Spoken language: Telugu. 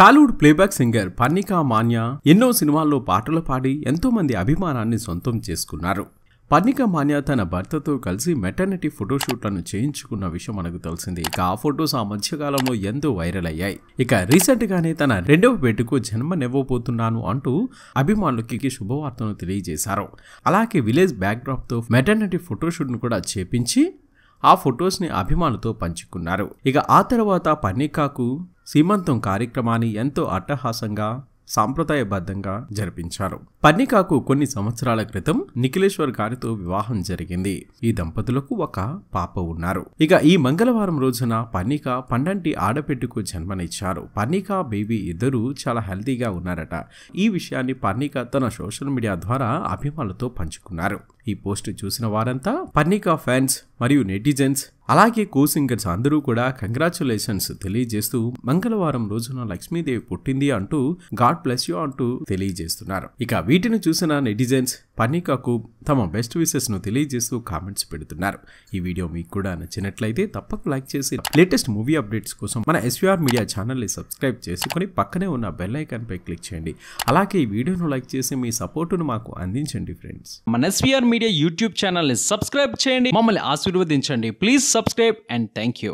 టాలీవుడ్ ప్లేబ్యాక్ సింగర్ పన్నికా మాన్యా ఎన్నో సినిమాల్లో పాటలు పాడి ఎంతో మంది అభిమానాన్ని సొంతం చేసుకున్నారు పన్నిక మాన్యా తన భర్తతో కలిసి మెటర్నిటీ ఫోటోషూట్లను చేయించుకున్న విషయం మనకు తెలిసింది ఇక ఆ ఫొటోస్ ఆ మధ్యకాలంలో ఎంతో వైరల్ అయ్యాయి ఇక రీసెంట్గానే తన రెండవ బిడ్డకు జన్మనివ్వబోతున్నాను అంటూ అభిమానులకి శుభవార్తను తెలియజేశారు అలాగే విలేజ్ తో మెటర్నిటీ ఫోటోషూట్ను కూడా చేపించి ఆ ఫొటోస్ని అభిమానులతో పంచుకున్నారు ఇక ఆ తర్వాత పన్నికాకు సీమంతం కార్యక్రమాన్ని ఎంతో అట్టహాసంగా సాంప్రదాయబద్ధంగా జరిపించారు పన్నికాకు కొన్ని సంవత్సరాల క్రితం నిఖిలేశ్వర్ గారితో వివాహం జరిగింది ఈ దంపతులకు ఒక పాప ఉన్నారు ఇక ఈ మంగళవారం రోజున పన్నిక పండంటి ఆడపెట్టుకు జన్మనిచ్చారు పన్నిక బేబీ ఇద్దరు చాలా హెల్దీగా ఉన్నారట ఈ విషయాన్ని పన్నిక తన సోషల్ మీడియా ద్వారా అభిమానులతో పంచుకున్నారు ఈ పోస్ట్ చూసిన వారంతా పన్నిక ఫ్యాన్స్ మరియు నెటిజన్స్ అలాగే కో సింగర్స్ అందరూ కూడా కంగ్రాచులేషన్స్ తెలియజేస్తూ మంగళవారం రోజున లక్ష్మీదేవి పుట్టింది అంటూ గాడ్ ప్లస్ యూ అంటూ తెలియజేస్తున్నారు ఇక వీటిని చూసిన నెటిజన్స్ పన్నికకు తమ బెస్ట్ విషెస్ ను తెలియజేస్తూ కామెంట్స్ పెడుతున్నారు ఈ వీడియో మీకు కూడా నచ్చినట్లయితే తప్పక లైక్ చేసి లేటెస్ట్ మూవీ అప్డేట్స్ కోసం మన ఎస్వీఆర్ మీడియా ఛానల్ని సబ్స్క్రైబ్ చేసుకుని పక్కనే ఉన్న బెల్ పై క్లిక్ చేయండి అలాగే ఈ వీడియోను లైక్ చేసి మీ సపోర్టును మాకు అందించండి ఫ్రెండ్స్ మన ఎస్వీఆర్ మీడియా యూట్యూబ్ ఛానల్ని సబ్స్క్రైబ్ చేయండి మమ్మల్ని ఆశీర్వదించండి please subscribe and thank you.